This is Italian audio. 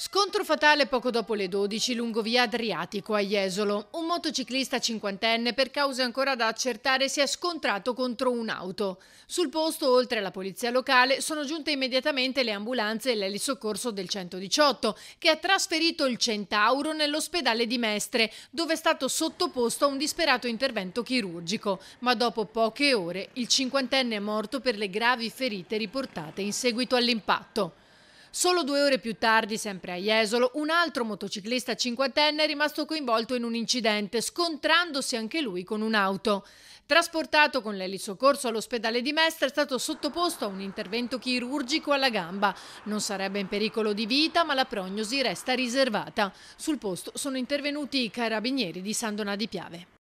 Scontro fatale poco dopo le 12 lungo via Adriatico a Jesolo. Un motociclista cinquantenne, per cause ancora da accertare, si è scontrato contro un'auto. Sul posto, oltre alla polizia locale, sono giunte immediatamente le ambulanze e l'elisoccorso del 118, che ha trasferito il Centauro nell'ospedale di Mestre, dove è stato sottoposto a un disperato intervento chirurgico. Ma dopo poche ore il cinquantenne è morto per le gravi ferite riportate in seguito all'impatto. Solo due ore più tardi, sempre a Jesolo, un altro motociclista cinquantenne è rimasto coinvolto in un incidente, scontrandosi anche lui con un'auto. Trasportato con l'elisoccorso all'ospedale di Mestre è stato sottoposto a un intervento chirurgico alla gamba. Non sarebbe in pericolo di vita, ma la prognosi resta riservata. Sul posto sono intervenuti i carabinieri di San Donà di Piave.